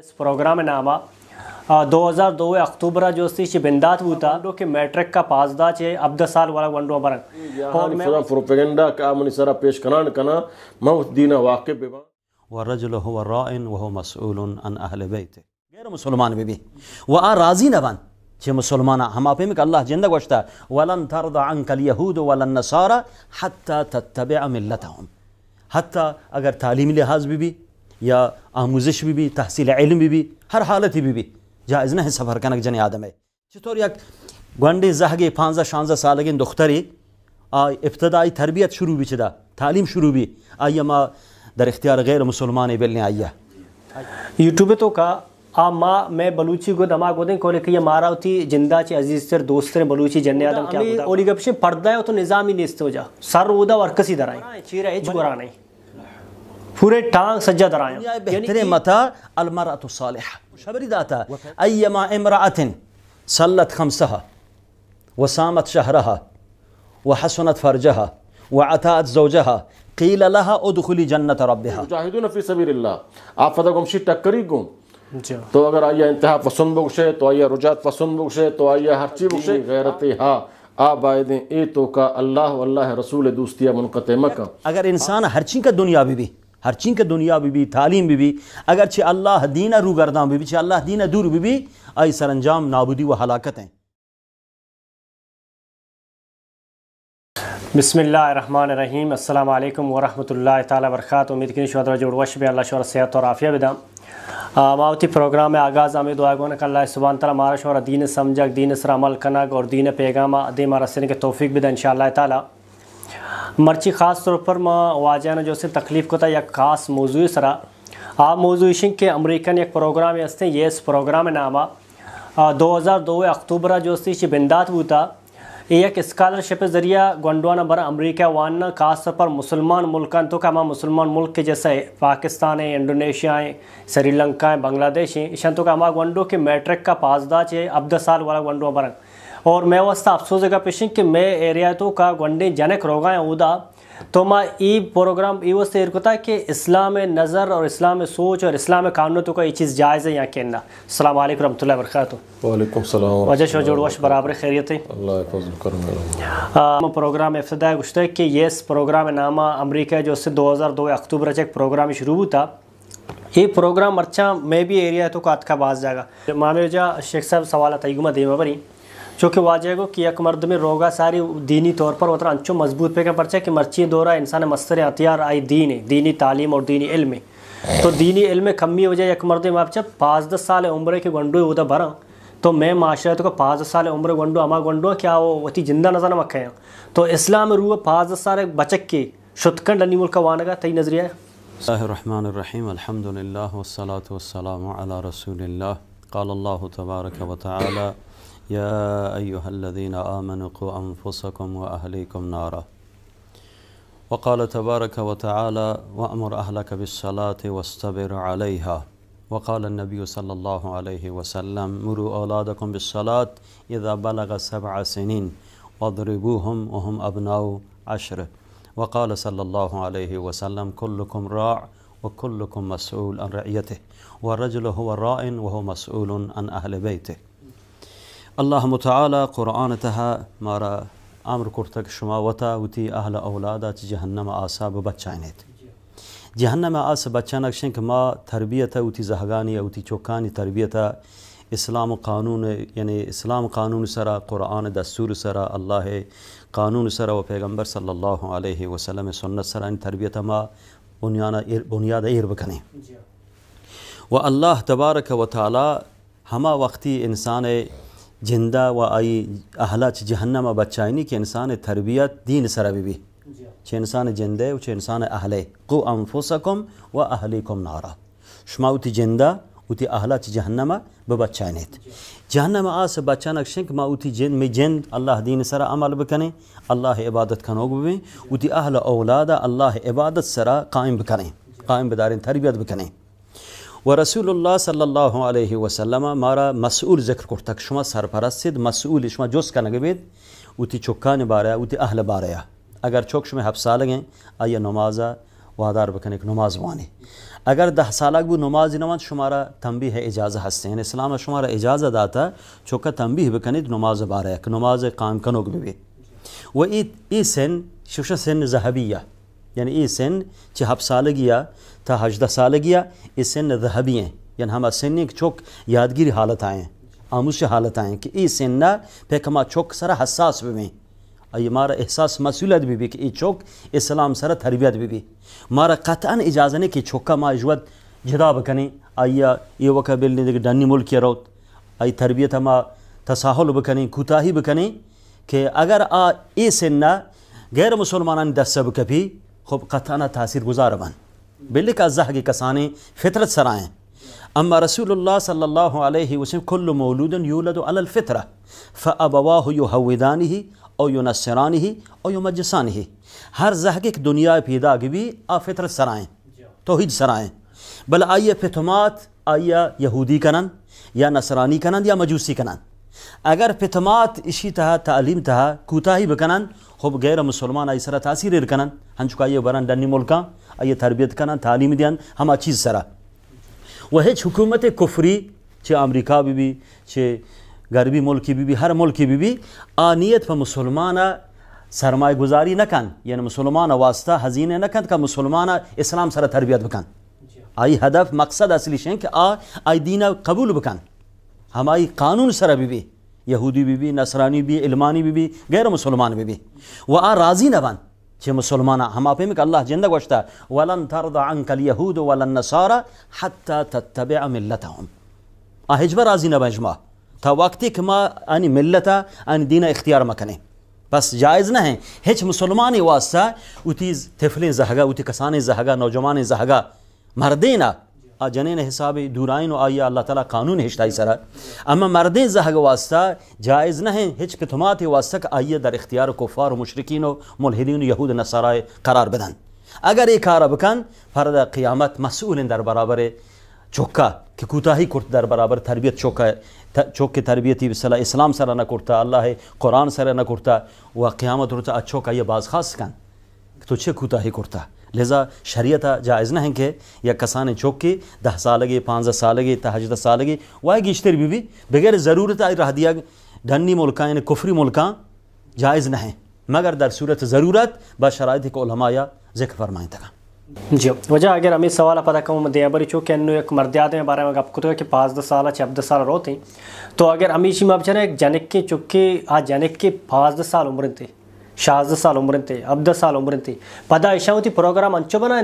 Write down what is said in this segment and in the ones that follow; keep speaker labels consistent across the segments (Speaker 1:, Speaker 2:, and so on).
Speaker 1: اس programme نامہ दो हज़ार दो अक्टूबर जो सी शिबिंदात बूता के मैट्रिक का पासदा छे अब दस साल वाला वनडो बरन और मैं सरा
Speaker 2: प्रोपेगेंडा का मन सरा पेश कनान कना मौत दीना वाके बेबा
Speaker 3: هو رائن وهو مسئول عن أهل بيته غیر مسلمان ببي وأراضي نبان چه مسلمان هم اپیم که اللہ جندہ گوشتا ولن ترضى عنك اليهود ولا النصارى حتى تتبع ملتهم حتی اگر تعلیم لحاظ ببی یا آمزش بھی تحصیل علم بھی ہر حالت ہی بھی جہاز نہ سفر کنک جن آدم ہے زہگان شانزا سالگن دختر آ ابتدائی تربیت شروع بھی چدا تعلیم شروع بھی آئیے ما در اختیار غیر مسلمان بلنے نے
Speaker 1: یوٹیوب تو کا آ ماں میں بلوچی گود اما کو دماغ ماراؤ تھی زندہ بلوچی آدم کیا اولی پردہ ہے تو نظام ہی نیست ہو جا سر پورے ٹانگ سجدہ در آیا بہتر متا
Speaker 3: المرأة الصالحة شبری داتا ایما امرأة صلت خمسها وصامت شهرها وحسنت فرجها وعتاءت زوجها قيل لها ادخلي جنة ربها مجاهدون في سبيل الله آپ فتح گمشی
Speaker 2: ٹکری گم تو اگر آیا انتہا پسند بخشے تو آیا رجعت پسند بخشے تو آیا ہر چیز بخشے
Speaker 3: غیرتی ہاں آپ آئے دیں اے تو کا اللہ واللہ رسول دوستیہ منقطع مکہ اگر انسان ہر چیز کا دنیا بھی بھی ہرچین که دنیا بی بی تعلیم بی بی اگر اگرچہ اللہ دین رو گردان بی بی چه اللہ دین دور بی بی آئی سرانجام نابودی و حلاکت ہیں
Speaker 1: بسم اللہ الرحمن الرحیم السلام علیکم ورحمۃ اللہ تعالی وبرکاتہ امید کنی شوہدر جوڑ وش بے اللہ شور صحت و عافیہ بدام ماوتی پروگرام میں آغاز آمی دعا گونا کہ اللہ سبحانہ تعالی مارا شور دین سمجھک دین سر عمل کنک اور دین پیغام دین مارا سن کے توفیق بدن انشاءاللہ تعالی مرچی خاص طور پر واجانا جو سے تکلیف کو تھا یک خاص موضوع سرا آپ موزویشن کے امریکن یک پروگرام ہستے اس یہ اس پروگرام میں نام آ دو ہزار دو اکتوبر جو سی شباد بندات بوتا ایک اسکالرشپ ذریعہ گونڈوانا برا امریکہ واننا خاص طور پر مسلمان ملک کاما مسلمان ملک کے جیسے پاکستان ہیں انڈونیشیا ہیں سری لنکا ہیں بنگلہ دیش ہیں کاما گونڈو کے میٹرک کا پاسدہ چھے اب دا سال والا گنڈوا برنگ اور میں واسطہ افسوس کا پیشن کہ میں ایریاتوں کا گنڈے جنک رو ہے اودا تو میں ای پروگرام یہ واسطے ہے کہ اسلام نظر اور اسلام سوچ اور اسلام قانونوں کا یہ چیز جائز ہے یہاں کہنا السلام علیکم رحمۃ اللہ وبرکاتہ
Speaker 2: وعلیکم السلام جوڑ وش برابر
Speaker 1: خیریت ہے اللہ پروگرام افتدائی گوشت ہے کہ یہ پروگرام نامہ امریکہ جو سے دوہزار دو اکتوبر سے ایک پروگرام شروع ہوتا یہ پروگرام ارچاں میں بھی ایریا تو کا اتکا باز جائے گا مانو جا شیخ صاحب سوالات بری چونکہ واجہ گو کہ ایک مرد میں روگا ساری دینی طور پر وطر مطلب انچو مضبوط پہ کم پرچے کہ مرچی دورہ انسان مستر اتیار آئی دین ہے دینی تعلیم اور دینی علم ہے تو دینی علم کمی ہو جائے ایک مرد میں آپ چھے پاس دس سال عمرے کے گنڈو ہوتا بھرا تو میں معاشرہ تو پاس دس سال عمر گنڈو اما گنڈو کیا وہ ہوتی جندہ نظر نہ مکھے ہیں تو اسلام روح پاس دس سال بچک کے شتکن لنی ملکہ وانے گا تھی نظریہ ہے
Speaker 3: اللہ الرحمن الرحیم الحمدللہ والصلاة والسلام علی رسول اللہ قال اللہ تبارک و تعالی يا أيها الذين آمنوا قوا أنفسكم وأهليكم نارا وقال تبارك وتعالى وأمر أهلك بالصلاة واستبر عليها وقال النبي صلى الله عليه وسلم مروا أولادكم بالصلاة إذا بلغ سبع سنين واضربوهم وهم أبناء عشر وقال صلى الله عليه وسلم كلكم راع وكلكم مسؤول عن رعيته والرجل هو راع وهو مسؤول عن أهل بيته اللهم تعالى قرآنتها مارا امر كرتك شما وتا وتي اهل اولادا چې جهنم آسا به جهنم آسا بچانک شنك ما تربیت وتی زهگانی وتی چوکانی تربیت اسلام قانون يعني اسلام قانون سرا قرآن دستور سرا الله قانون سرا و پیغمبر صلى الله عليه وسلم سلم سنت سره این يعني تربیت ما بنیاد ایر بکنیم و الله تبارك و تعالی همه وقتی انسان جندا و آئی اهلا چه جهنم بچاینی که انسان تربیت دین سر بی چه انسان جنده و چه انسان اهله قو انفسکم و اهلیکم نارا شما اوتی جندا اوتی اهلا چه جهنم ببچاینید جهنم آس بچانک شنک ما اوتی جن می جند الله دین سر عمل بکنه الله عبادت کنوگ ببین اوتی اهل اولادا الله عبادت سر قائم بکنه قائم بدارین تربیت بکنه و رسول الله صلى الله عليه وسلم مارا مسؤول ذكر كرتك شما سرپرستید مسؤول شما جز کنگه بید و تی چکان باره و تی اهل باره اگر چوک شما هفت سالگین آیا نمازه وادار بکنه که نماز وانی اگر ده سالک بود نمازی نماند شما را تنبیه اجازه هسته یعنی اسلام شما را اجازه داتا چوکا تنبیه بکنید نماز باره که نماز قائم کنوگ ببید و ای سن شوشه سن ذهبیه यानी ई Sen që ta të haqdasalëgia i sen në dhëhabije. Janë hama senin çok yadgiri halat ayen. Amuşi halat ayen ki i pek ama çok sara hassas bimi. Ay mara ihsas masuliyet bibi ki i çok İslam sara terbiyet bibi. Mara katan icazene ki çok ama juat ceda bakani ayya i vaka belindeki danni mulki rot. Ay terbiyet ama tasahul bakani kutahi bakani ki agar a i senna gayr musulmanan dassa bakapi خب قطعا تاثیر گزار بن بلک از زهگ کسانی فطرت سرائیں أما رسول الله صلى الله عليه وسلم كل مولود يولد على الفطرة فأبواه يهودانه أو ينصرانه أو يمجسانه هر زهقك دنیا پیدا گوی آ فطرت سرائیں توحید سرائیں بل آئیے فتمات آئیے يهودي کنن یا نصرانی کنن یا مجوسی کنن اگر فتمات اشی تها تعلیم تها کوتاهی بکنن خب غیر مسلمان ای سره تاثیر کنن هنچو که برن دنی ملکا ای تربیت کنن تعلیم دیان همه چیز سره و هیچ حکومت کفری چه امریکا بی بی چه غربی ملکی بی بی هر ملکی بی بی آنیت په مسلمانه سرمایه گذاری نکن یعنی مسلمان واسطه هزینه نکن که مسلمان اسلام سره تربیت بکن آی هدف مقصد اصلیش این که آ آی دین قبول بکن همای قانون سره ببی یهودی ببی نصرانی ببی علمانی ببی غیر مسلمان ببی و آ راضی نبن چه مسلمان هم اپیم که الله جنده گوشتا ولن ترضى عنك اليهود ولا النصارى حتى تتبع ملتهم آ هجبه راضی نبن جما تا وقتی که ما آنی ملتا آنی دین اختیار مکنه بس جائز نه ہے هیچ مسلمانی واسطه اوتی تفلین زهگا اوتی کسانی زهگا نوجوانی زهگا مردینا ئاجنێنە حسابی دوورین و ئایا الله تەلا قانون هێشتای سەر ئەمە مردەی زەهگە واستا جایز نهێن هیچ کتماتی واستە کە ئاە دەر اختیار و کفار و مشرکین و ملهدین و یهود نەسەرای قرار بدەن ئەگەر ی کارە بکەن پەردا قیامەت مەسئولین دەربەرابێ چۆکە کە کوتاهی کورت دەربەرابر تربیت چۆکە چۆکە تربیەتی بسەلا ئیسلام سەر نەکورتە الله قۆران سەر نەکورتە و قیامەت درتە ئەچۆکە یە بازخاستکەن تۆ چێ کوتاهی کورتە لہذا شریعت جائز نہ ہیں کہ یا کسان چوکے دہ سال لگے سالگی دس سال لگے سال لگے گیشتر بھی بھی بغیر ضرورت رہ دیا ڈھنی ملکیں یعنی کفری ملکاں جائز نہ ہیں مگر صورت ضرورت بشرائط شرائط کو علماء یا ذکر فرمائیں تکا
Speaker 1: جی وجہ اگر ہمیں سوالہ پتہ کم دیا بری کہ انو ایک مردیات میں بارے میں آپ کو تو پانچ دس سال اب دس سال روتے ہیں تو اگر امیشی مبشن جنکے چوکے آج جنک کے پانچ دس سال عمر تھے شہازت سال عمر تھے عبدہ سال عمر تھی پدا عشا تی پروگرام انچو بنا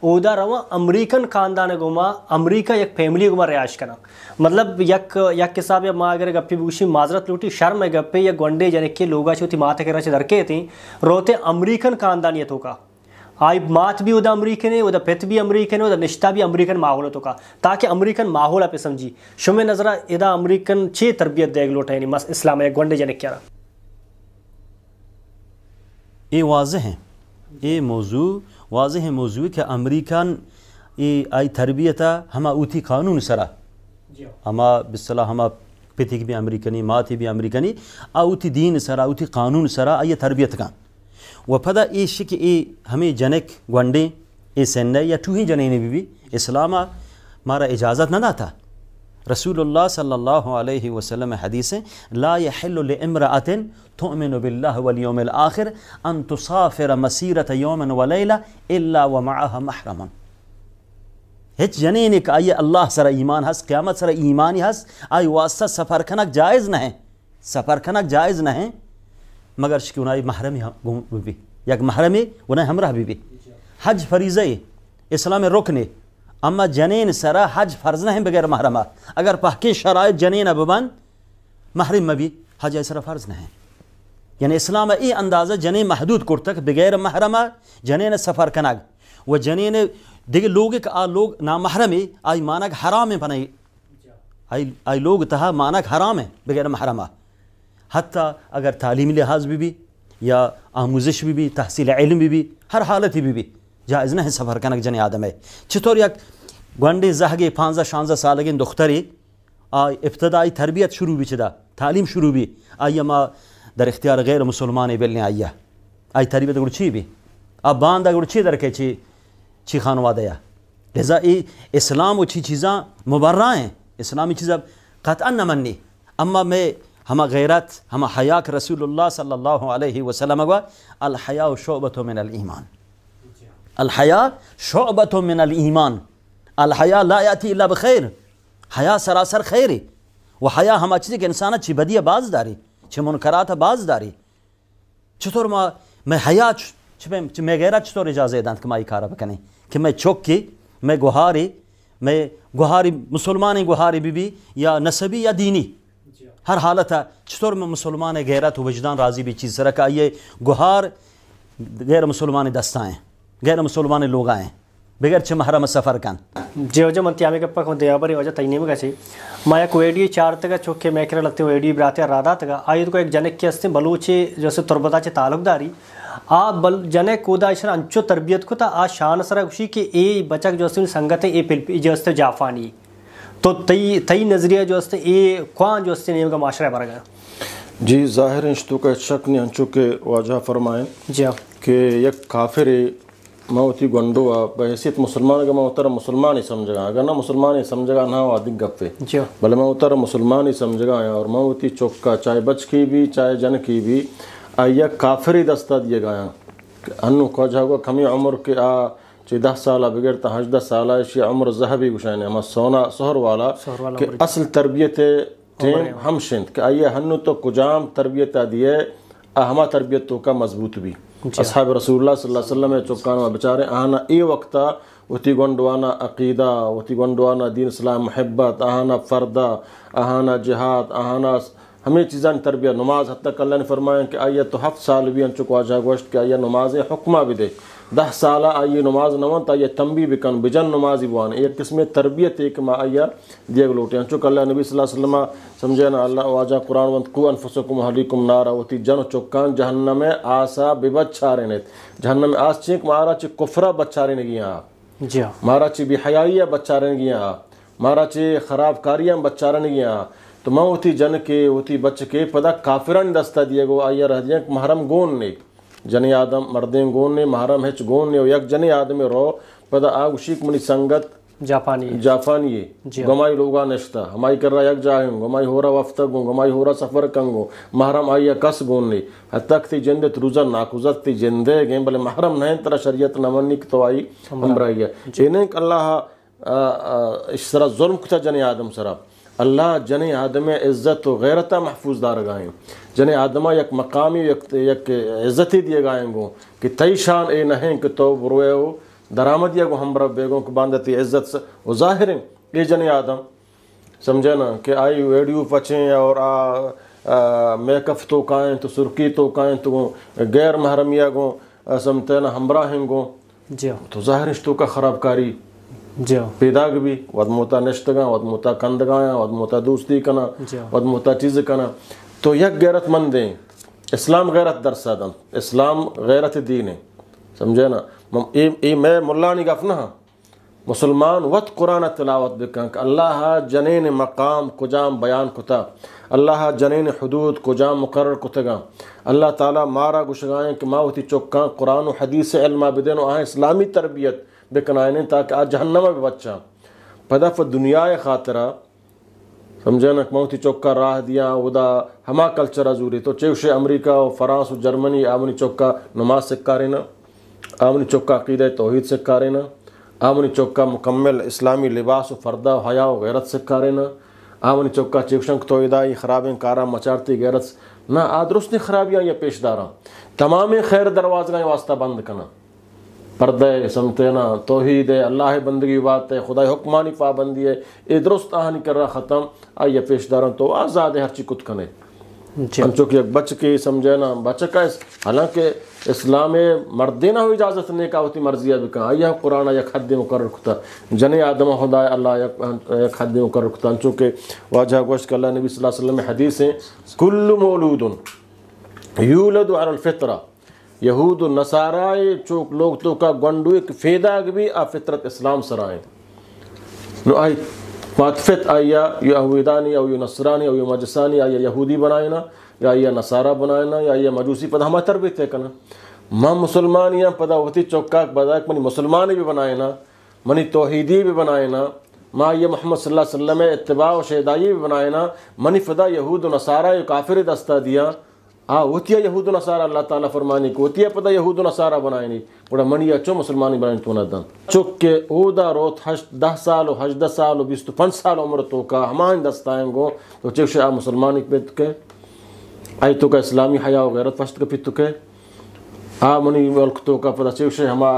Speaker 1: او دا رہا امریکن خاندان گوما امریکہ یک فیملی گوما ریاش کنا مطلب یک یا ماں اگر بوشی معذرت لوٹی شرم ہے گپے یا گونڈے یعنی کہ لوگ ماتھ دھر کے تھی روتے امریکن خاندانی یہ توکا آئی مات بھی ادا امریکن او ادا پت بھی امریکن او ادا نشتہ بھی امریکن ماحول تو کا تاکہ امریکن ماحول ہے پہ سمجھی شمع نظرہ ادا امریکن چھ تربیت دے لوٹا ہے اسلام ہے گونڈے جانے کیا رہا
Speaker 3: ای واضحه ای موضوع واضح موضوعی که امریکان ای, ای تربیت همه اوتی قانون سره اما به همه پتیک بی امریکنی ماتی بی امریکنی اوتی دین سره اوتی قانون سره ای تربیت کن و پدا ای شک ای همه جنک گونده ای سنده یا توهی جنین بی بی اسلام مارا اجازت نداتا رسول الله صلى الله عليه وسلم حديثه لا يحل لامرأة تؤمن بالله واليوم الآخر أن تسافر مسيرة يوم وليلة إلا ومعها محرما هج جنينك أي الله سر إيمان هس قيامت سر ایمانی هس أي واسطہ سفر كنك جائز نه سفر كنك جائز نه مگر شكونا آئی محرمی گم بھی یک محرمی انہیں ہمراہ بھی بھی حج فريزي اسلام رکن اما جنین سرا حج فرض نه بغیر محرم اگر پاکی شرایط جنین ببن محرم مبی حج سرا فرض نه یعنی اسلام ای اندازه جنین محدود کرتک بغیر محرم جنین سفر کنگ و جنین دیگه لوگ که آ لوگ نامحرمی آی مانک حرام بنای آی آی لوگ تها مانک حرام بغیر محرم حتی اگر تعلیمی لحاظ بی بی یا آموزش بی بی تحصیل علم بی بی هر حالتی بی بی جایز نه سفر کنک جنی آدمه چطور یک گوندی زهگی 15 16 سالگی دختری ابتدایی تربیت شروع بیچدا تعلیم شروع بی آیا ما در اختیار غیر مسلمانی بل نه آیا آی تربیت گور چی بی اب باند گور چی در که چی چی خانواده یا لذا ای اسلام و چی چیزا مبرا ہیں اسلامی چیزا قطعا نمنی اما میں همه غیرت همه حیاک رسول الله صلی الله علیه و سلم الحیا شعبه من الايمان الحياة شعبة من الإيمان الحياة لا يأتي إلا بخير حياة سراسر خيري وحياة هما همه چیزی که انسان چی بدیه باز داری چه منکرات باز داری چطور ما ما حیا چه میگیره چطور اجازه دادن که ما این کارا بکنیم که ما چوکی ما گوهاری ما گوهاری مسلمانی گوهاری بی بی یا نسبی یا دینی هر حالت چطور ما مسلمان غیرت و وجدان راضی به چیز سرکه یه گوهار غیر مسلمان دستائیں غیر مسلمان لوگ آئیں بغیر چھ محرم سفر کن
Speaker 1: جی ہو جا من تیامی کے دیا بری وجہ تینیم گا چھے مایا کو ایڈی چار تگا چھوکے میکر لگتے ہو ایڈی براتے رادا تگا آئی دکو ایک جنک کیا ستیں بلو چھے جو سے تربتا چھے تعلق داری آ بل جنک کو دا اشنا انچو تربیت کو تا آ شان سرہ گوشی کہ اے بچک جو سن ان سنگتے اے پل جو سے جافانی تو تئی نظریہ جو سے اے کوان جو سے نیم کا معاشرہ بر گیا
Speaker 2: جی ظاہر انشتو کا شک نے انچو کے واجہ فرمائیں جی ہاں۔ کہ یک کافر موتی گنڈو آپ بھائی مسلمان کا میں اتر مسلمان ہی سمجھ گا اگر نہ مسلمان ہی سمجھ گا نہ وہ آدھگ گپے جی۔ بھلے میں اتر مسلمان ہی سمجھ گایاں اور میں اتھی چوکا چاہے بچ کی بھی چاہے جن کی بھی آئی کافری دستہ دیے گا کو جا گا کمی عمر کے آ چی دہ سالہ ہج دہ سالہ شی عمر زہبی گوشائنے ہمیں سونا سہر والا کہ اصل تربیت ہم شند کہ آئی ہنو تو کجام تربیت آ دیے آ تربیت تربیتوں کا مضبوط بھی جی ہاں۔ اصحاب رسول اللہ صلی اللہ علیہ وسلم چپکانہ بچارے آنا ای وقتا وتی گنڈوانا عقیدہ ورتی گنڈوانا دین اسلام محبت آہانا فردہ آنا جہاد آنا ہمیں چیزاں تربیت نماز حتی نے فرمایا کہ آئیے تو ہفت سال بھی ان چکوا جا گوشت کہ آئیے نمازیں حکمہ بھی دے دہ سالہ آئیے نماز تا یہ تمبی بکن بجن نماز قسم تربیت ایک آئیہ دیا گو ہیں چوک اللہ نبی صلی اللہ علیہ وسلم سمجھے نا اللہ واجہ قرآن ون حلیکم نارا جن چکان جہنم آسا جہنم آس چینک مارا چی رین ہاں۔ جہن جی میں گیا جہ مہارا چیحیاں بچارن گیا ہاں۔ مارا چی خراب کاریاں بچارن گیا ہاں۔ تو ماں ہوتی جن کے ہوتی بچ کے پدا کافران دستہ دیے گو آئیہ رہ آئی محرم گون نیک جنی آدم مردین گوننے محرم ہچ گون گوننے یک جنی آدم رو پدا آگ شیک منی سنگت جاپانی جاپانی جی۔ گمائی لوگا نشتا ہمائی کر رہا یک جاہیں گمائی ہو رہا وفتہ گوں گمائی ہو رہا سفر کنگو محرم آئیہ کس گون گوننے حتک تھی جندے تروزا ناکوزت تھی جندے گئیں بلے محرم نہیں ترہ شریعت نمانی کتو آئی ہم رہی ہے چینے جی۔ کہ اللہ اس طرح ظلم کتا جنی آدم سراب اللہ جن آدم عزت و غیرتہ محفوظ دار گائیں جن آدمہ یک مقامی یک عزتی دیے گائیں گو کہ شان اے نہیں کہ تو ہو درامد یا گو ہم رب کو باندھتی عزت سے وہ ظاہر ہیں یہ جن آدم سمجھے نا کہ آئی ویڈیو پچیں اور آ میک اپ تو کائیں تو سرکی تو کائیں تو غیر محرمیہ گو سمتے نا ہمبراہیں گو جی تو ظاہر کا خراب کاری جداگ بھی بدھ محتاط نشت گاں ود کند گا ود دوستی کنا ودھ چیز کنا تو یک غیرت ہیں اسلام غیرت دن اسلام غیرت دین سمجھے نا میں ملا نی گفن ہاں مسلمان وط قرآن تلاوت کنک اللہ جنین مقام کجام بیان کتا اللہ جنین حدود کجام مقرر کتگا اللہ تعالیٰ مارا گشگائیں کہ ماں ہوتی چکا قرآن و حدیث علمہ بدین و آہیں اسلامی تربیت بےکنائے تاکہ آج جہنم نو بچا پدا ف دنیا خاطرہ موتی چوکا راہ دیا ودا ہما کلچر اذوری تو چیوش امریکہ و فرانس و جرمنی آمنی چوکا نماز سے نا آمنی چوکا عقیدہ توحید سے کارینا آمنی چوکا مکمل اسلامی لباس و فردہ و حیا و غیرت سے کارینا آمنی چوکا توحیدہ یہ خرابیں کارا مچارتی غیرت نہ آدرست خرابیاں یا پیش داراں تمام خیر دروازنہ واسطہ بند کنا پردے سمتینا توحید ہے اللہ بندگی بات ہے خدا حکمانی پابندی ہے درست نہیں کر رہا ختم آئیے پیش داران تو آزاد ہے ہر چی کت کنے جی۔ ہم چونکہ بچ کی سمجھے نا بچ کا اس حالانکہ اسلام مردینہ ہو اجازت نے کہا ہوتی مرضیہ بھی کہا یہ قرآن یک حد مقرر جنے آدم خدا اللہ حد مقرر چونکہ واجہ گوشت کہ اللہ نبی صلی اللہ علیہ وسلم حدیث ہیں کل یولد علی الفطرہ یہود و نصارائے چوک لوگ تو کا گنڈو ایک فیدا بھی فطرت اسلام سرائے ماتفت او یو نصرانی او یو مجسانی آئی یہودی بنائینا یا یا نصارہ بنائینا یا یہ مجوسی پدا ہمیں تربیت تھے کنا ماں مسلمان یا ہوتی چوکاک پداک منی مسلمانی بھی بنائینا منی توحیدی بھی بنائینا ما یہ محمد صلی اللہ علیہ وسلم اتباع و شہدائی بھی بنائینا منی فدا یہود و نصارہ کافر دستہ دیا ہاں ووتیا یہود ن اللہ تعالیٰ فرمانی کو اوتیا پتہ یہود نصارہ بنائی منی چو مسلمانی بنائی دا روت حج دہ سال و حج دہ سال و بیس تو پنچ سال عمر تو کا ہمان دستائیں گو تو چیکش آ مسلمان کے آئی تو کا اسلامی حیاء و غیرت فسٹ کے پتوکے آ منی ملک تو کا پتہ شاہ ہما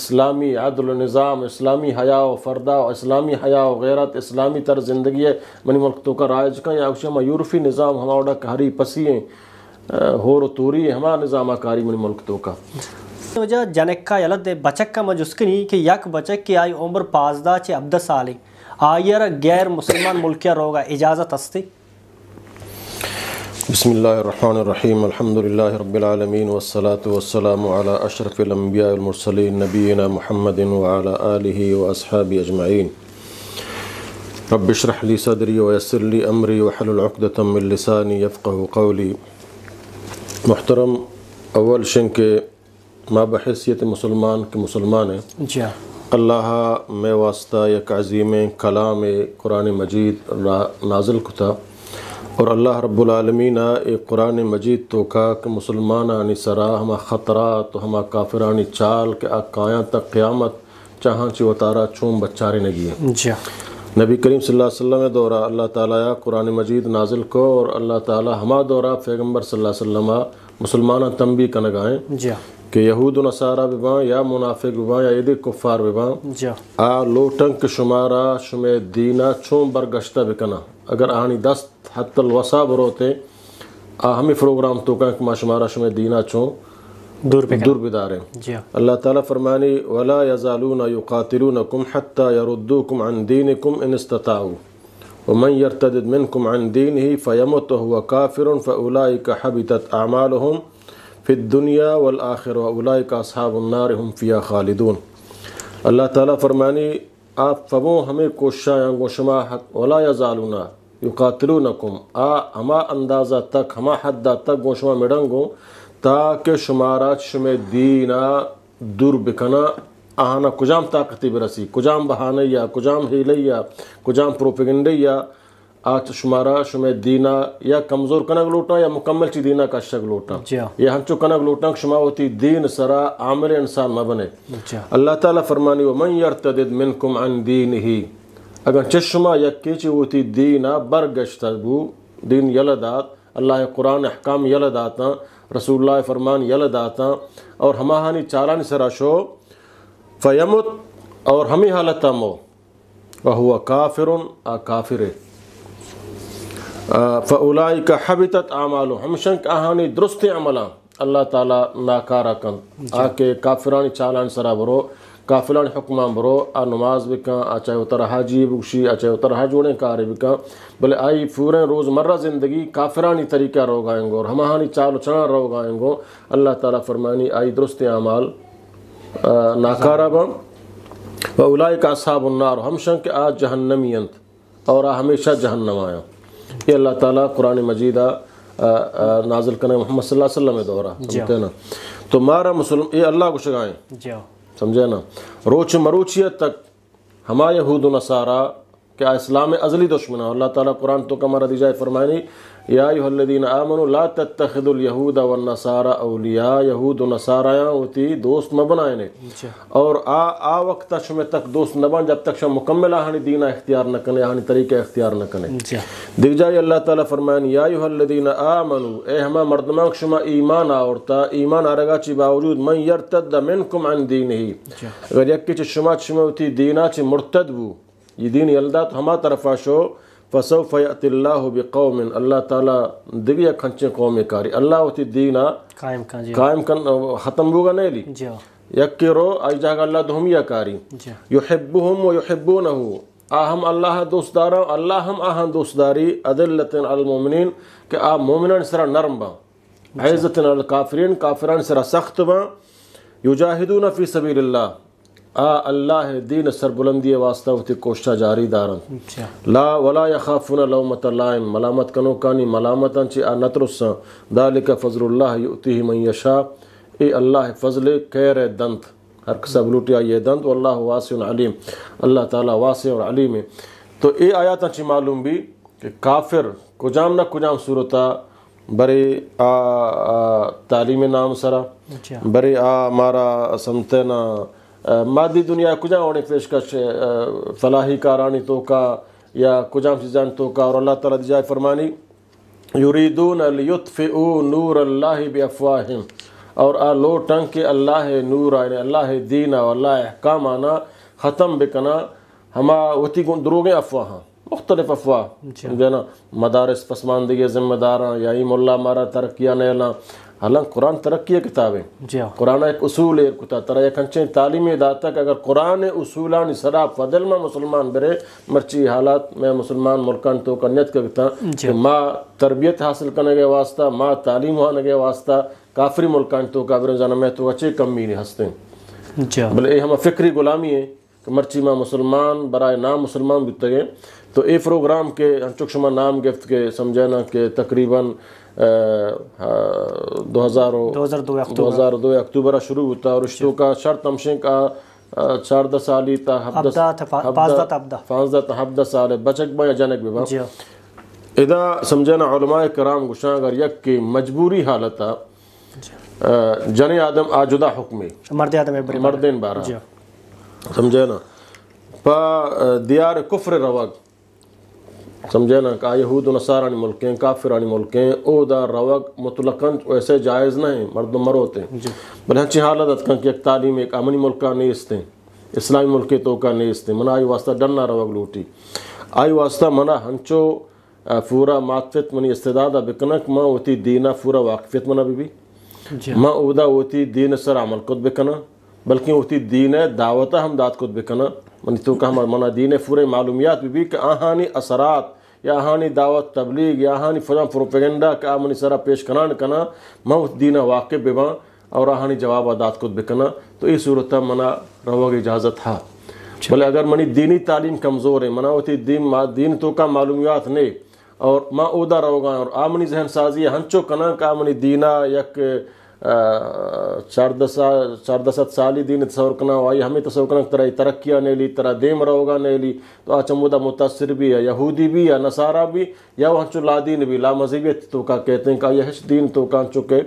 Speaker 2: اسلامی عدل و نظام اسلامی حیاء و و اسلامی حیاء و غیرت اسلامی تر زندگی ہے منی ملک تو کا رائج کا یا یورفی نظام کہری ہری ہیں ہو رو توری ہے ہمارا نظامہ کاری منی ملکتوں کا
Speaker 1: وجہ جنک کا یلد بچک کا مجسک نہیں کہ یک بچک کی آئی عمر پازدہ چے عبدہ سالی آئیر غیر مسلمان ملکیہ روگا اجازت استی
Speaker 2: بسم اللہ الرحمن الرحیم الحمدللہ رب العالمین والصلاة والسلام على اشرف الانبیاء المرسلین نبینا محمد وعلا آلہ واصحاب اجمعین رب اشرح لی صدری ویسر لی امری وحل العقدتا من لسانی یفقہ قولی محترم اول شنکھ کے ماں بحیثیت مسلمان کے مسلمان جی ہاں۔ اللہ میں واسطہ یا عظیم کلام قرآن مجید نازل کتا اور اللہ رب العالمین ایک قرآن مجید تو کا کہ مسلمان آنی سرا ہما خطرہ تو ہما کافرانی چال کے آقایاں تک قیامت چاہاں چی وطارہ چون چوم بچارے ہے جی ہاں۔ نبی کریم صلی اللہ علیہ وسلم دورہ اللہ تعالیٰ قرآن مجید نازل کو اور اللہ تعالیٰ ہما دورہ فیغمبر صلی اللہ و سلّمہ مسلمان جی ہاں۔ کہ یہود و نصارہ وباں یا منافق یا ایدی کفار جی ہاں۔ آ لوٹنک شمارا شمع دینا چون برگشتہ بکنا اگر آنی دست حت الوسا بروتے آ ہمیں تو کہیں کہ ما شمارہ شمع دینہ چون
Speaker 1: دور دربدار جی ہاں۔
Speaker 2: اللہ تعالیٰ فرمانی ولاء یا قاتل حت یادو کماندین کماندین ہی فیم ولائی کا صاب فیا خالدون اللہ تعالیٰ فرمانی آپ فمو ہمیں گو شما حق ظالون یو قاتل آ ہما اندازہ تک ہما حدہ تک گو شما مڈنگو تاکہ شمارات شم دینا دور بکنا آہنا کجام طاقتی برسی کجام بہانیا کجام یا کجام یا آت شمارہ شمہ دینا یا کمزور کنگ لوٹا یا مکمل چی دینہ کا شک لوٹا یا جی ہنچو ہاں۔ کنگ لوٹا شما ہوتی دین سرا انسان نہ بنے جی ہاں۔ اللہ تعالیٰ فرمانی و یرتدد منکم عن دین ہی اگر چشما یکی چی ہوتی دینا برگش بو دین یلدات اللہ قرآن احکام یلداتا رسول اللہ فرمان یل داتا اور ہماہانی چارانی سراشو فیمت اور ہمی حالتا مو وہو کافر آ کافر فاولائی کا حبیتت آمالو ہمشنک آہانی درست عملہ اللہ تعالیٰ ناکارا کن جی۔ آکے کافرانی چالان سرا برو کافلان حکمان برو آ نماز بکن آ چاہے اتر حاجی بکشی آ چاہے اتر حاجونے کاری بکن بلے آئی فورین روز مرہ زندگی کافرانی طریقہ رو گائیں گو اور ہمہانی چال و چنان رو گائیں گو اللہ تعالیٰ فرمانی آئی درست عمال ناکارا با و اولائی کا اصحاب النار ہمشن کے آج جہنمی انت اور آ ہمیشہ جہنم آیا یہ اللہ تعالیٰ قرآن مجیدہ نازل کرنے محمد صلی اللہ علیہ وسلم دورا جی تو مارا مسلم یہ اللہ کو شکائیں جی سمجھے نا روچ مروچیت تک یہود و نصارہ کیا اسلام ازلی دشمن ہے اللہ تعالیٰ قرآن تو کمارا دی جائے نہیں یا ایوہ الذین آمنوا لا تتخذوا الیہود والنصار اولیاء یہود و نصارا ہوتی دوست نہ بنائنے اچھا۔ اور آ آ وقت تک شمی تک دوست نہ بن جب تک شم مکمل آہانی دینہ اختیار نہ کنے آہانی طریقہ اختیار نہ کنے اچھا۔ دیکھ جائے اللہ تعالیٰ فرمائن یا ایوہ الذین آمنوا اے ہما مردمان شما ایمان آورتا ایمان آرگا چی باوجود من یرتد منکم عن دین اچھا۔ اگر یک چی شما چی ہوتی دینہ چی مرتد بو یہ دین اللہ تو ہما طرف آشو فسوف يأتي الله بقوم الله تعالى دقيا كنچن قوم كاري الله وتي دينا قائم كان جي قائم كان آه، ختم بوغا نيلي جي يكرو اجاغ الله دهم كاري جي يحبهم ويحبونه آهم الله دوستدار الله هم آهم دوستداري أدلة على المؤمنين كآ آه، مؤمنان سر نرم با عزة على الكافرين كافران سر سخت با يجاهدون في سبيل الله آ اللہ دین سر بلندی واسطہ ہوتی کوششہ جاری دارن اچھا۔ لا ولا یخافون لومت اللائم ملامت کنو کانی ملامتن چی آ نترسا ذالک فضل اللہ یؤتیہ من یشا اے اللہ فضل کیر دنت ہر کسا بلوٹی آئیے دنت واللہ واسع علیم اللہ تعالی واسع اور علیم تو اے آیاتاں چی معلوم بھی کہ کافر کجام نہ کجام صورتا برے آ, تعلیم نام سرا اچھا۔ برے آ مارا سمتنا نہ مادی دنیا کجا اوڑ پیشکش فلاحی کارانی توکا یا کجام سان توکا اور اللہ تعالیٰ دی جائے فرمانی یوریدون افواہم اور آلو ٹنگ کے اللہ نور اللہ دین اللہ احکام آنا ختم بکنا ہما وطی گن دروگیں افواہ ہاں، مختلف افواہ اچھا۔ مدارس پسماندگی ذمہ داراں یا ایم اللہ مارا ترقیاں نیلاں حالانکہ قرآن ترقی ہے کتابیں جی ہاں۔ قرآن ایک اصول ہے کتا ترہ یہ کنچیں تعلیمی داتا کہ اگر قرآن اصولانی سرا فضل میں مسلمان برے مرچی حالات میں مسلمان ملکان تو کنیت کرتا جی ہاں۔ کہ ما تربیت حاصل کرنے گئے واسطہ ما تعلیم ہونے گئے واسطہ کافری ملکان تو کافر جانا میں تو اچھے کم میری ہستے جی ہیں بلے یہ ہم فکری غلامی ہے کہ مرچی ماں مسلمان برائے نام مسلمان بیتے گئے تو اے پروگرام کے شما نام گفت کے سمجھنا کہ تقریباً دو ہزار دو اکتوبر شروع ہوتا اور رشتوں کا شرط تمشن کا چار چاردہ سالی تا پانزدہ تا حبدہ سال بچک بایا جنک بے با جی۔ ادا سمجھنا علماء کرام گشان اگر یک کی مجبوری حالتا جی۔ جنی آدم آجدہ حکمی
Speaker 1: مرد آدم مردین بارا جی۔
Speaker 2: سمجھنا پا دیار کفر روک سمجھے نا کا یہود و آنی ملکیں کافرانی ملکیں او دا روق مطلقاً ایسے جائز نہ ہیں مرد و مر ہوتے ہیں بلے ہنچی حالت ایک تعلیم ایک امنی ملکہ نہیں استعن اسلامی ملکی تو کا نہیں منہ آئی واسطہ ڈرنا روق لوٹی آئی واسطہ منا ہنچو فورا ماتفت منی استداد بکنک کنک ماں اوتی دینہ فورا واقفیت منا بی جی۔ ماں ادا وتی دین سر عمل کت بے بلکہ اتی دین دعوتہ ہم داد کت کنا منی تو ہمار منا دین فرے معلومیات بھی کہ آہانی اثرات یا آہانی دعوت تبلیغ یا آہانی فضان پروپیگنڈا کا امنی سرا پیش کنان کنا موت دین دینہ واقع بھی اور آہانی جواب آدات کت بھی تو ای صورتہ منا روگ اجازت ہا اچھا۔ بھلے اگر منی دینی تعلیم کمزور ہے منا ہوتی دین دین تو کا معلومیات نے اور ما اہدا روگا گاہ اور آمنی ذہن سازی ہنچو کنا کا آمنی دینہ یک دسا چار دست سالی دین تصور کنا ہو آئی ہمیں تصور کنا ترہی ترقیہ نہیں لی ترہ دیم روگا نہیں لی تو آچا چمودا متاثر بھی ہے یہودی بھی یا نصارہ بھی یا وہاں چو لا دین بھی لا مذہبیت تو کا کہتے ہیں کہ یہ ہش دین تو کا چکے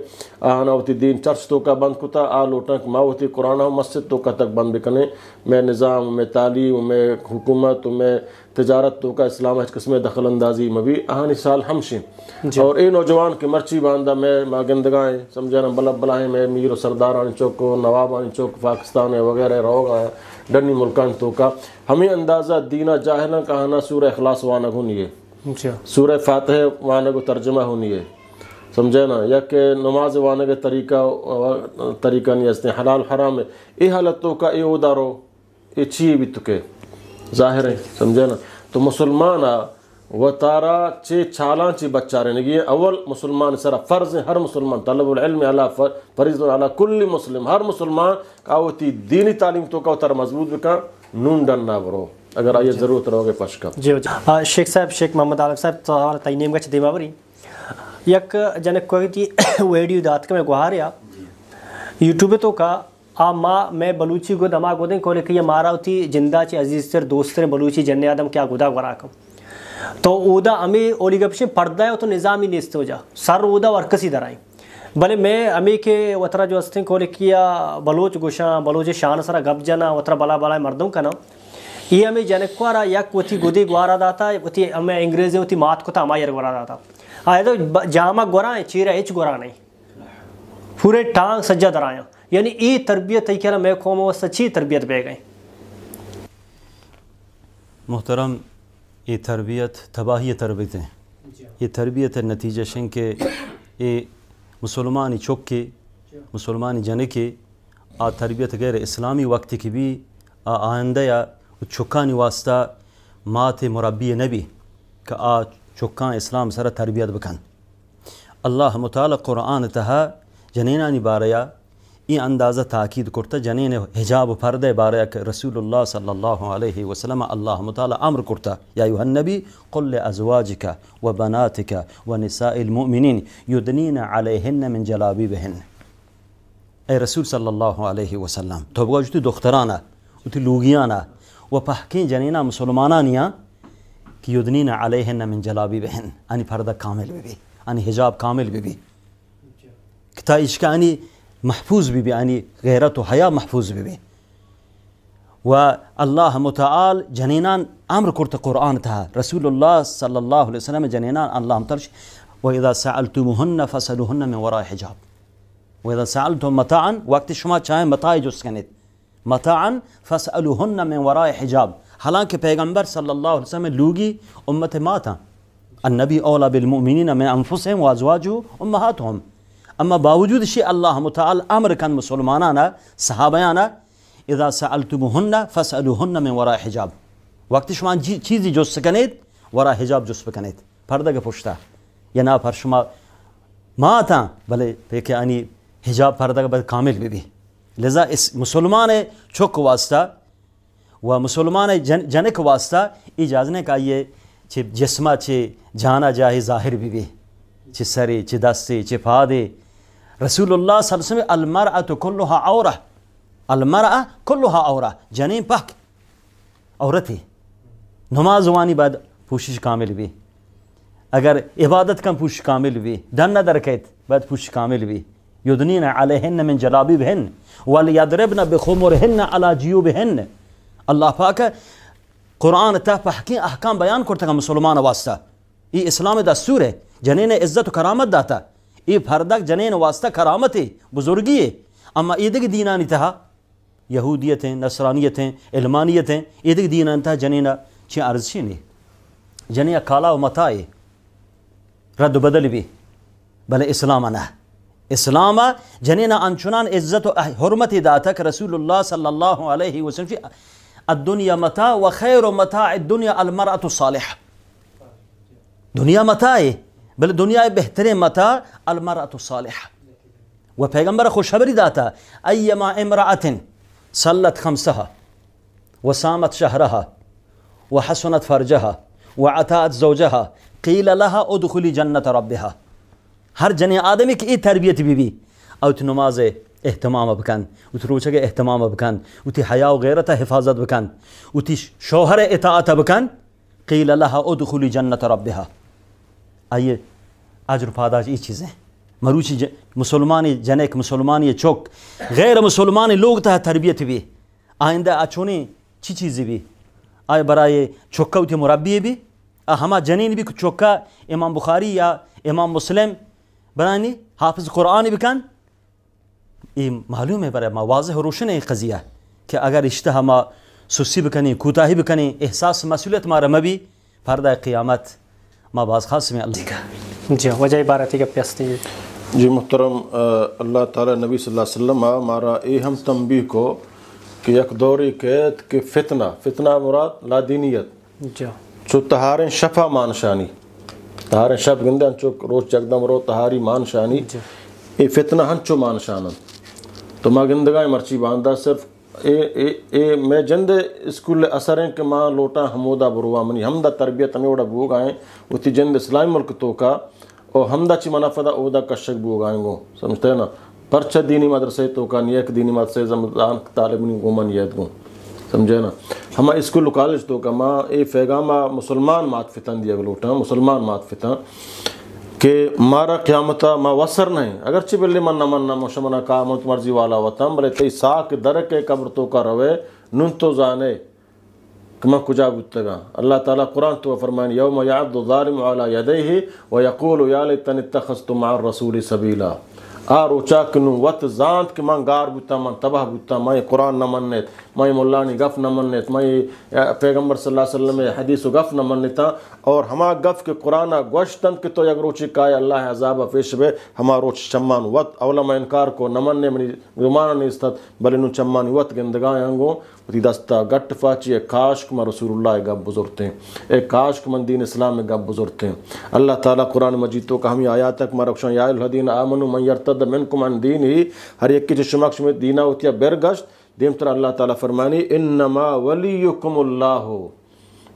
Speaker 2: آنا ہوتی دین چرچ تو کا بند کتا آ لوٹنک ہوتی قرآن مسجد تو کا تک بند بکنے میں نظام میں تعلیم میں حکومت میں تجارت توکا اسلام قسم دخل اندازی میں بھی سال ہمشیں جی۔ اور اے نوجوان کے مرچی باندھا میں ماگندگائیں گندگاہیں سمجھے نا بلب بلائیں میں میر و سردار آنی چوک نواب آنی چوک پاکستان ہے وغیرہ رو ڈنی ملکان توکا ہمیں اندازہ دینا جاہنا اخلاص وانگ ہونی ہے جی۔ سورہ فاتح وانگ ترجمہ ہونی ہے سمجھا نا یا کہ نماز وانگ طریقہ طریقہ نہیں ہے حلال حرام ہے اے حالتوں کا او ادارو اے چی بھی تکے ظاہر ہے سمجھا نا تو مسلمان و تارا چی چھالانچی بچہ رہے اول مسلمان سرا فرض ہر مسلمان طلب العلم کل مسلم ہر مسلمان کاوتی دینی تعلیم تو کا تارا مضبوط بکا نون ڈن نہ برو اگر آئیے ضرورت رہو گے
Speaker 1: جی جی شیخ صاحب شیخ محمد عالم صاحب تینیم دیما بری یک جنک کے میں گوہا رہا یوٹیوب تو کا آما میں بلوچی گود اما گودیں کولے کہ یہ مارا ہوتی جندہ چی عزیز تر دوستر بلوچی جنہ آدم کیا گودا گورا کم تو اودا امی اولی گپشن پردہ ہے تو نظامی نیست ہو جا سر اودا اور کسی در آئیں بلے میں امی کے وطرہ جو ہستن کولے کیا بلوچ گوشاں بلوچ شان سرا گب جنا وطرہ بلا بلا مردوں کا نا یہ امی جنکوارا یک وطی گودی گوارا داتا وطی امی انگریزی وطی مات کتا اما یر گورا داتا آئے تو جامع گورا ہے چیرہ ایچ گورا نہیں پورے ٹانگ سجا در یعنی ای تربیت ای میں قوم و سچی تربیت بے گئیں
Speaker 3: محترم ای تربیت تباہی تربیت ہیں یہ تربیت ہے نتیجہ کے یہ مسلمانی چک کے مسلمانی جنے کے آ تربیت غیر اسلامی وقت کی بھی آ آئندہ یا چکانی واسطہ مات مربی نبی کہ آ چکان اسلام سر تربیت بکن اللہ مطالعہ قرآن تہا جنینہ باریا ای اندازه تاکید کرده جنین حجاب و پرده باره رسول الله صلی الله علیه و سلم الله متعالی امر کرده یا ایها النبی قل و بناتک و نساء المؤمنین یدنین علیهن من جلابی بهن ای رسول صلی الله علیه و سلم تو بگو تو دخترانه و تو لوگیانه و پهکین جنینا مسلمانانیا که یدنین علیهن من جلابی بهن انی پرده کامل ببی انی حجاب کامل ببی کتا اشکانی محفوظ ببي يعني غيرة وحياة محفوظ ببي والله متعال جنينان أمر كرت قرآن تها رسول الله صلى الله عليه وسلم جنينان الله ترش وإذا سألتموهن فسألوهن من وراء حجاب وإذا سألتم متاعا وقت شما چاهين متاعي جس كنید متاعا فسألوهن من وراء حجاب حالانکه پیغمبر صلی الله علیه وسلم لوگی امت ماتا النبي أولى بالمؤمنين من أنفسهم وأزواجه أمهاتهم اما باوجود شيء الله متعال امر كان مسلمانا صحابيانا اذا سالتموهن فاسالوهن من وراء حجاب وقت شما چیزی جو سکنید وراء حجاب جو سکنید پرده پشتا یا نا پر شما ما تا بله پیکه انی حجاب پرده باید کامل ببی لذا اس مسلمان چوک واسطه و مسلمان جن جنک واسطه اجازه نه یہ چه جسمه چه جانا جاهی ظاهر ببی چه سری چه دستی چه پاده رسول الله صلى الله عليه وسلم المرأة كلها عورة المرأة كلها عورة جنين پاک عورتي نماز واني بعد پوشش کامل بي اگر عبادت کم پوشش کامل بي دن ندرکت بعد پوشش کامل بي يدنين عليهن من جلابي بهن وليضربن بخمرهن على جيوبهن الله پاک قرآن تا پحکی احكام بيان کرتا مسلمان واسطه اي اسلام دستوره جنين عزت و کرامت داتا ای فردک جنین واسطه کرامته بزرگیه اما ایدگ دینانی تها یهودیتیں نصرانیتیں علمانیتیں ایدگ دینان تها جنین چی عرضشی نی جنین کالا و متا متائی رد و بدل بی بل اسلام نه اسلام جنینا انچنان عزت و حرمت داتا داتک رسول الله صلی اللہ علیہ وسلم فی الدنيا متاع وخير متاع الدنيا المرأة الصالحة دنيا متاعه بل دنیای بهترین متا المرأة الصالحة و پیغمبر خوشخبری داتا ایما امرأة صلت خمسها وصامت شهرها وحسنت فرجها وعطاءت زوجها قيل لها ادخلي جنة ربها هر جنی آدمی که این تربیت بی بی او تو نماز اهتمام بکن او تو روچه اهتمام بکن او تی حیا و غیرت حفاظت بکن او تی شوهر اطاعت بکن قیل لها ادخلی جنة ربها ayı अज्र पादा ये चीज़ें मरूची मुसलमान जनक मुसलमान ये चौक गैर मुसलमान लोग तह तरबियत भी आइंदा अचोने ची चीज़ें भी आए बरए चौका उठे मुरबी भी आ हमा जनीन भी चौका इमाम बुखारी या इमाम मुस्लिम बनानी हाफिज कुरान भी कान ये मालूम है बर माँ वाज रोशन है कज़िया कि अगर रिश्ता हमा सुस्सी भी कने कोताही भी कने एहसास मसूलियत मारा मबी फरदा क़ियामत
Speaker 1: ماں باز خاص میں اللہ کا جی وجہ عبارتی کا پیستی ہے
Speaker 2: جی محترم اللہ تعالی نبی صلی اللہ علیہ وسلم مارا اہم تنبیہ کو کہ یک دوری قید کہ فتنہ فتنہ مراد لا دینیت جی چو تہارن شفا مانشانی تہارن شب گندے ہن چو روز جگدم رو تہاری مانشانی جی اے فتنہ ہن چو مانشانن تو ما گندگائیں مرچی باندھا صرف اے اے اے میں جند اسکول اثر ہیں کہ ماں لوٹا ہم دا ہمدہ تربیت ہمیں وڑا بو گائیں اتی جند اسلامی ملک تو کا اور ہمدہ چمنا او دا کشک بو گائیں گو سمجھتے ہیں نا پرچہ دینی تو کا نیک دینی زمدان طالب البن گومن یاد گو سمجھے نا ہما اسکول کالج تو کا ماں اے فیغامہ مسلمان مات فتن دیا لوٹا مسلمان مات فتن کہ مارا قیامتا ما وسر نہیں اگرچہ بلی من نہ من نہ مشمنا کامت مرضی والا وطن بلے تی ساک درک قبر تو کا روے نن تو زانے کما کجا بوتے گا اللہ تعالیٰ قرآن تو فرمائن یوم یعد ظالم علا یدیہ ویقول یا لیتن اتخذت مع الرسول سبیلا آر اوچا کنو وط زانت کہ من گار بوتا من تباہ بوتا من قرآن نہ منت مع گف نہ منت میں پیغمبر صلی اللہ علیہ وسلم حدیث و نہ منتا اور ہما گف کے قرآن گوشتن کے تو یک روچی کائے اللہ عذاب پیش بے ہما روچ چمان وط اولما انکار کو منی گمانا نمنِ بلی نو چمان وط اے کاش میں رسول اللہ گپ ہیں اے کاش من دین اسلام میں گپ ہیں اللہ تعالیٰ قرآن مجید تو کہ ہمیں آیا تک یا الہدین من یرتد منکم ان دین ہی ہر ایک کی جو شمک میں دینہ ہوتی بیر گشت دیم طرح اللہ تعالیٰ فرمانی انما ولیکم اللہ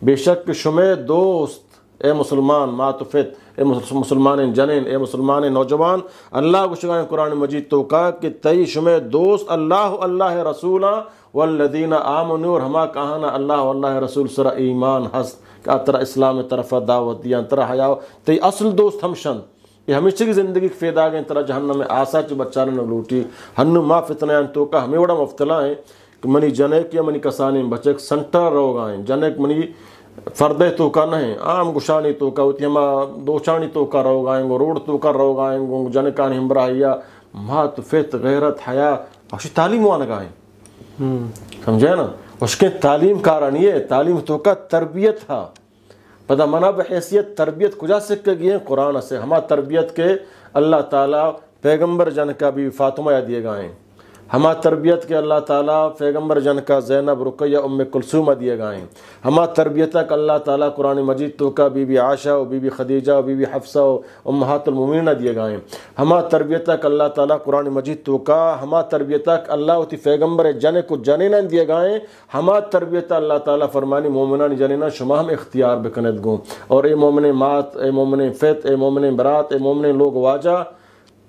Speaker 2: بے شک شمع دوست اے مسلمان ماتفت اے مسلمان جنین اے مسلمان نوجوان اللہ کو شکاہ قرآن مجید تو کہا کہ تئی شمع دوست اللہ اللہ والذین ولدین اور ہما کہانا اللہ اللہ رسول سر ایمان کہ اترا اسلام طرف دعوت دیا ترا حیاء تئی اصل دوست ہمشن یہ ہمیشہ کی زندگی پیدا ترہ جہنم میں آسا چی بچا نے ما فتنہ ہیں تو ہمیں بڑا مفتلا کہ منی جنیک یا منی کسانی بچک گا ہیں جنیک منی فردے تو کا نہیں عام گشانی کا ہوتی ہمیں دوچانی تو کا رو گائے گو روڈ تو کا رو گائے گو جن ہم براہیا مات غیرت حیا تعلیم ہیں سمجھے نا اس کے تعلیم کارن یہ تعلیم تو کا تربیت تھا پتہ مناب بحیثیت تربیت سکھ سکے ہیں قرآن سے ہما تربیت کے اللہ تعالیٰ پیغمبر جن کا بھی فاطمہ یا دیے گائیں ہما تربیت کے اللہ تعالیٰ پیغمبر جن کا زینب رقیہ ام کلثومہ دیے گائیں ہما تربیت ک اللہ تعالیٰ قرآن مجید تو کا بی بی عاشہ و بی بی خدیجہ و بی بی حفصہ و امہات المینہ دیے گائیں ہما تربیت ک اللہ تعالیٰ قرآن مجید تو کا ہما تربیت اللہ تی فیغمبر جن کو جنین دیے گائیں ہما تربیت اللہ تعالیٰ فرمانی مومنان جنینہ ہم اختیار بکنت کندگوں اور اے مومن مات اے مومن فت اے مومن برات اے مومن لوگ واجہ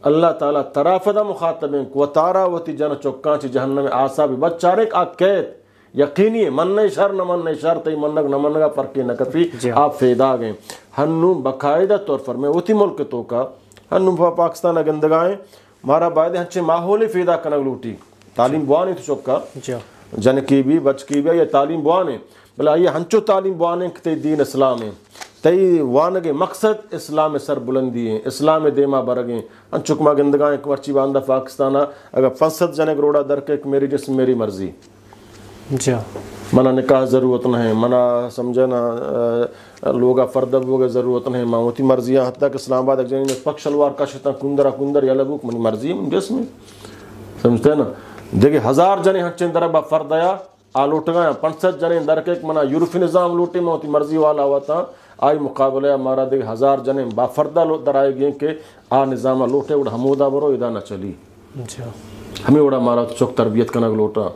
Speaker 2: اللہ تعالیٰ ترافدہ مخاطبیں کو تارا وتی جن چوکاں چی جہنم آسا بھی بچارے کا قید یقینی ہے من نہیں شر نہ من نہیں شر تی من نگ نہ من نگا پرکی نہ کفی جی ہاں۔ آپ فیدا گئیں ہنو بقاعدہ طور پر میں اتی ملک تو کا ہنو بھا پاکستان اگندگائیں مارا باید ہنچے ماحولی فیدا کنگ لوٹی تعلیم جی۔ بوانی تو چوکا جی ہاں۔ جن کی بھی بچ کی بھی یہ تعلیم بوانے بلا یہ ہنچو تعلیم بوانے کتے دین اسلام ہیں تئی وانگے مقصد اسلام سر بلندی ہیں اسلام دیما برگیں ان چکما گندگاں ایک ورچی باندہ پاکستانا اگر فسد جنے گروڑا در کے ایک میری جسم میری مرضی جا جی ہاں۔ منا نکاح ضرورت نہیں ہے منا سمجھا نا لوگا فردب ہوگا ضرورت نہیں ماں ہوتی مرضیاں حتیٰ کہ اسلام آباد ایک جنین پک شلوار کا شتا کندرہ کندر یا لبوک منی مرضی ہے من جسم سمجھتے ہیں نا دیکھیں ہزار جنے ہنچیں درہ با فرد آیا آلوٹگاں پنسد جنے در کے ایک منا یورفی نظام لوٹے ماں ہوتی مرضی والا ہوا تھا آئی مقابلہ مارا دے ہزار جنے بافردہ لو ڈرائے گئے کہ آ نظامہ لوٹے اڑ ہم برو ادا نہ چلی اچھا ہمیں اوڑا مارا چوک تربیت کنگ لوٹا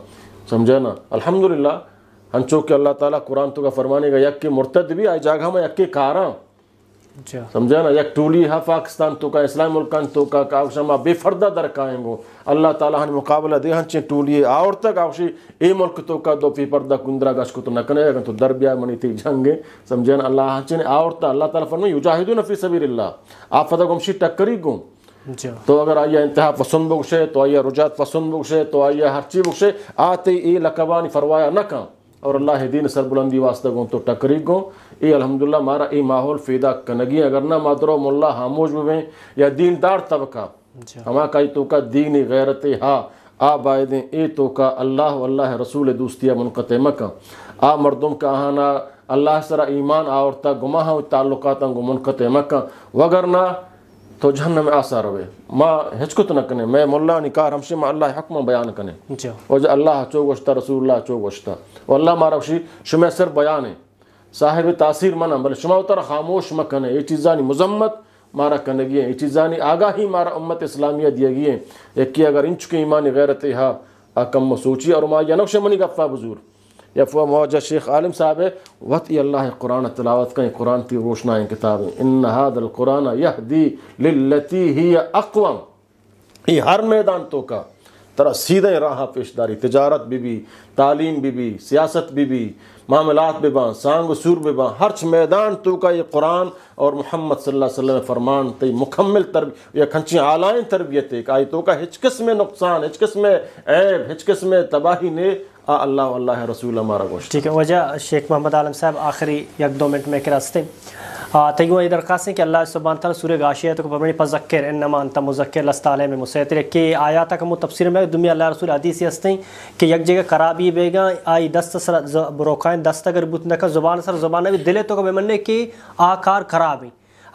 Speaker 2: سمجھا نا الحمدللہ للہ ہم چوکے اللہ تعالیٰ قرآن تو کا فرمانے گا یک مرتد بھی آئی جاگہ میں یکی کاراں اچھا۔ سمجھا نا یک ٹولی ہے پاکستان تو کا اسلام ملکان تو کا کاغشما بے فردہ در قائم گو اللہ تعالیٰ ہن مقابلہ دے ہن چین ٹولی ہے آور تک آوشی اے ملک تو کا دو پی پردہ کندرہ کو تو نکنے اگر تو در بیا منی تی جنگے سمجھا نا اللہ ہن چین آور تا اللہ تعالیٰ فرمائی یجاہدو نفی سبیر اللہ آپ فتا گمشی ٹکری گو اچھا۔ تو اگر آیا انتہا پسند بکشے تو آیا رجات پسند بکشے تو آیا ہر ہرچی بکشے آتے ای لکوانی فروایا نکا اور اللہ دین سر بلندی واسطہ گوں تو ٹکری گوں اے الحمدللہ مارا ای ماحول فیدا کنگی اگر نہ مادرو و مل بویں یا دیندار طبقہ جی۔ ہما کا تو کا دین غیرت ہاں آبائے اے کا اللہ اللہ رسول دوستیا منقطع مکہ آ مردم کا آنا اللہ سر ایمان آورت گما تعلقات منقط مکہ وگر نہ تو جہنم میں آثار ہوئے ما ہچکت نہ کنے میں مولا نی رمشی ہمشی ما اللہ حکم بیان کنے جو. جی۔ وجہ اللہ چو گوشتا رسول اللہ چو گوشتا و اللہ ما روشی شمع سر بیان ہے صاحب تاثیر منہ بلے شمع اتر خاموش مکنے یہ چیزانی مزمت مارا کنے گئے یہ چیزانی آگاہی مارا امت اسلامیہ دیا گئے ایک کی اگر انچکی ایمانی غیرتی ہا اکم سوچی اور ما یا نوش منی گفہ بزور یا فوا موجہ شیخ عالم صاحب ہے وطی اللہ قرآن تلاوت کا قرآن روشنائیں کتابیں یهدی للتی ہی اقوام یہ ہر میدان تو کا ترا سیدھے راہ پیشداری تجارت بھی بھی تعلیم بھی بھی سیاست بھی بھی معاملات بھی باں سانگ و سور بھی باں ہرچ میدان تو کا یہ قرآن اور محمد صلی اللہ علیہ وسلم فرمان تی مکمل تربیت یہ کھنچی آلائیں تربیت ایک آئی تو کا ہچکس میں نقصان میں عیب ہچکس میں تباہی نے آ اللہ اللہ
Speaker 1: رسول ہمارا گوشت ٹھیک ہے وجہ شیخ محمد عالم صاحب آخری یک دو منٹ میں کے راستے تیو یہ ہیں کہ اللہ سبحانہ تعالی سورہ غاشیہ تو سور پذکر انما انت مذکر لست علی میں میں ہے کہ آیا تک ہم تفسیر میں دنیا اللہ رسول حدیث ہستے ہیں کہ یک جگہ بے گا آئی دست سر بروکائیں دست اگر بت نہ زبان سر زبان دلے تو کبھی منے کہ آکار کار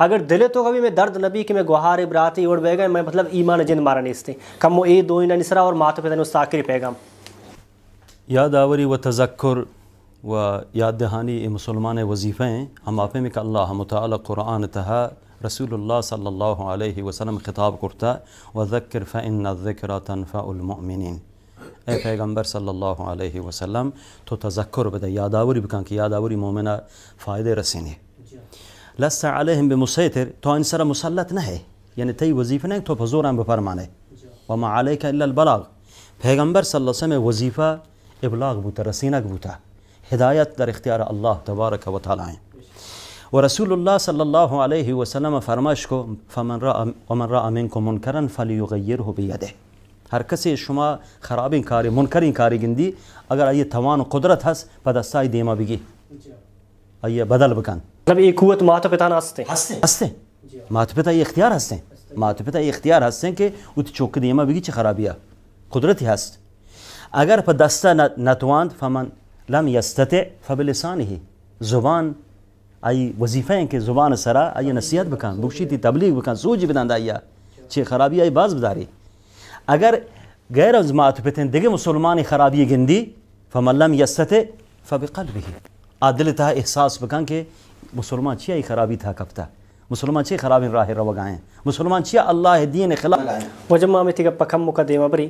Speaker 1: اگر دلے تو کبھی میں درد نبی کہ میں گوہار براتی اور بے گا میں مطلب ایمان جن مارا نہیں ہستے کم وہ اے اِدوئین نسرا اور مات پہ صاقر پیغام
Speaker 3: یاد آوری و تذکر و یاد دهانی مسلمان وظیفه ہیں ہم آپ میں کہ اللہ متعالی قرآن تہا رسول اللہ صلی اللہ علیہ وسلم خطاب کرتا وذكر فإن الذكر تنفع المؤمنين اے پیغمبر صلی اللہ علیہ وسلم تو تذکر یاد آوری بکن کہ یاد آوری مومنہ فائدہ رسینه لست علیہم بمسیطر تو ان سر مسلط نہ ہے یعنی تی وظیفه نہیں تو پزورم ہم بفرمانے وما عليك الا البلاغ پیغمبر صلی اللہ علیہ وسلم سلم وظیفه ابلاغ بوتا رەسینەک بوتا هدایەت در اختیارە الله تبارەکە وتالعین ورسول الله صلى الله عليه وسلم فرماشكو فمن رأى ومن رأى منكم منكرا فليغيره بيده هر کسی شما خرابین کاری منکرین کاری گندی اگر ای توان و قدرت هست به دستای دیما بگی ای بدل بکن مطلب ای قوت مات پتا معتبتان هسته مات پتا ای اختیار مات پتا ای اختیار هستن که او چوک دیما بگی چه خرابیه قدرتی هست اگر په دسته نتواند فمن لم یستطع فبلسانه زبان ای وظیفه این که زبان سره ای نصیحت بکن بکشیتی تبلیغ بکن سوجی بدن دایا چه خرابی ای باز بداری اگر غیر از ما بتن دیگه مسلمانی خرابی گندی فمن لم یستطع فبقلبه عادل تا احساس بکن که مسلمان چی ای خرابی تھا کفتا
Speaker 1: مسلمان چی خرابین راه روگائیں مسلمان چی الله دین خلاف وجمع میں تیگا پکم مقدمہ بری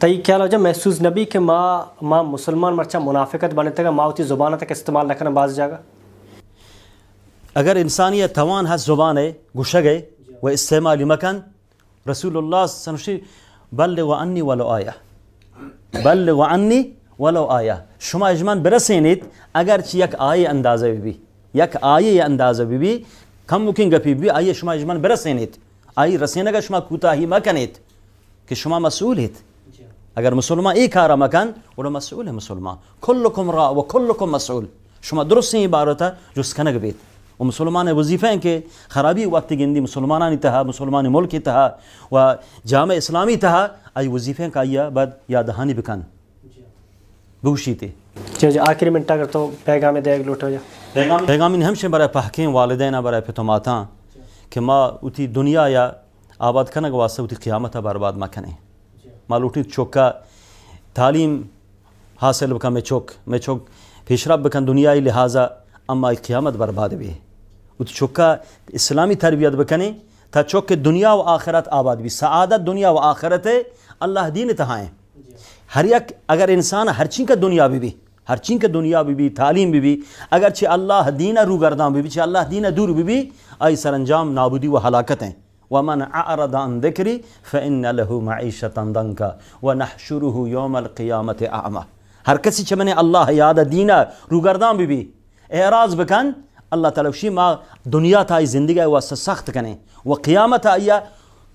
Speaker 1: तई ख्याल हो जा महसूस न भी कि माँ माँ मुसलमान मरचा मुनाफ़िकत बने तक माँ उती ज़ुबान तक इस्तेमाल रखना बाज जाएगा अगर इंसान
Speaker 3: ये तवान हस ज़ुबान है गुशा गए व इस्तेमाल मकन रसूल सनशी बल व अन्नी वलो आया बल व अन्नी वलो आया शुमा इजमान बरसैनित अगर यक आए अंदाज़ा भी यक आए या अंदाज़ा भी कम मुकिन गपी भी आइए शुमा इजमान बरसैनित आई रसैनगा शुमा कोताही मकनित कि शुमा मसूल हित اگر مسلمان ای کار مکن اونو مسئول مسلمان کلکم را و کلکم مسئول شما درست این عبارت جز کنگ بید و مسلمان وظیفه این که خرابی وقتی گندی مسلمانان تها مسلمان ملک تها و جامع اسلامی تها ای وظیفه این که بعد یادهانی بکن بوشیتی
Speaker 1: جی جی آخری منٹا کرتا ہوں پیغام دے لوٹا ہو جا
Speaker 3: پیغام پیغام ہمشہ برای پاکین والدین برای پتوماتاں کہ ما اوتی دنیا یا آباد کنگ واسطے اوتی قیامت برباد ما مکنیں مالوٹھی چوکا تعلیم حاصل بکن میں چوک میں چوک پھشرب بکن دنیای لہٰذا اما قیامت برباد بھی ہے ات چوکا اسلامی تربیت بکنی تا چوک دنیا و آخرت آباد بھی سعادت دنیا و آخرت ہے اللہ دین تہائیں ہر یک اگر انسان ہر چین کا دنیا بھی بھی ہر چین کا دنیا بھی بھی تعلیم بھی بھی اگر چھ اللہ دین بھی چھ اللہ دین دور بھی آئی سر انجام نابودی و ہیں ومن أعرض عن ذكري فإن له معيشة ضنكا ونحشره يوم القيامة أعمى هر کسی چه من الله یاد دینا روگردان بی بی اعراض بکن الله تعالی وشی ما دنیا تا زندگی واسه سخت کنه و قیامت آیا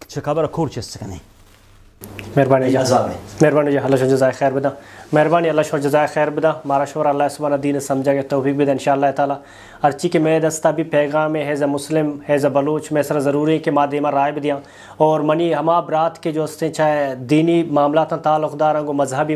Speaker 3: چه خبر کور چست کنه
Speaker 1: مهربانی جان مهربانی جان الله جزای خیر بده مہربانی اللہ شہر خیر بدا مارا شور اللہ سبحانہ دین سمجھا گیا توفیق بدا انشاءاللہ تعالی ارچی کے میں دستہ بھی پیغام ہے ہیز مسلم ہیز بلوچ میں سر ضروری کہ ماں دیما رائے بھی دیا اور منی ہما برات کے جو ہوتے چاہے دینی معاملات تعلق دارن گو مذہبی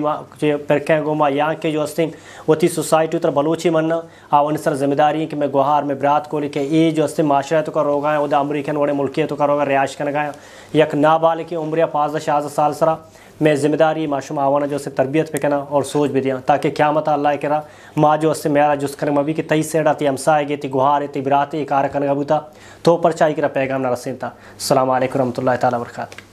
Speaker 1: پرکیں گو ماں یہاں کے جو ہوستین وہ تھی سوسائٹی اتر بلوچی مننا آو ان سر ذمہ داری کہ میں گوہار میں برات کو لکھے یہ جو اس معاشرہ تو کرو گائیں ادا امریکن وڑے ملکیت تو کرو گا ریاش کر ہیں یک نابالکی عمریہ پازدہ فاض سال سرہ میں ذمہ داری معاشم آوانا جو اسے تربیت پہ کنا اور سوچ بھی دیا تاکہ قیامت اللہ کرا ماں جو اسے سے میرا جس کرم ابھی کہ تئی سیڑا تھی ہمسا سائے تی تھی گہارے تھی براتے کار کن گھبوتہ تو پرچائی کرا پیغام نہ تھا السلام علیکم و رحمۃ اللہ تعالیٰ وبرکاتہ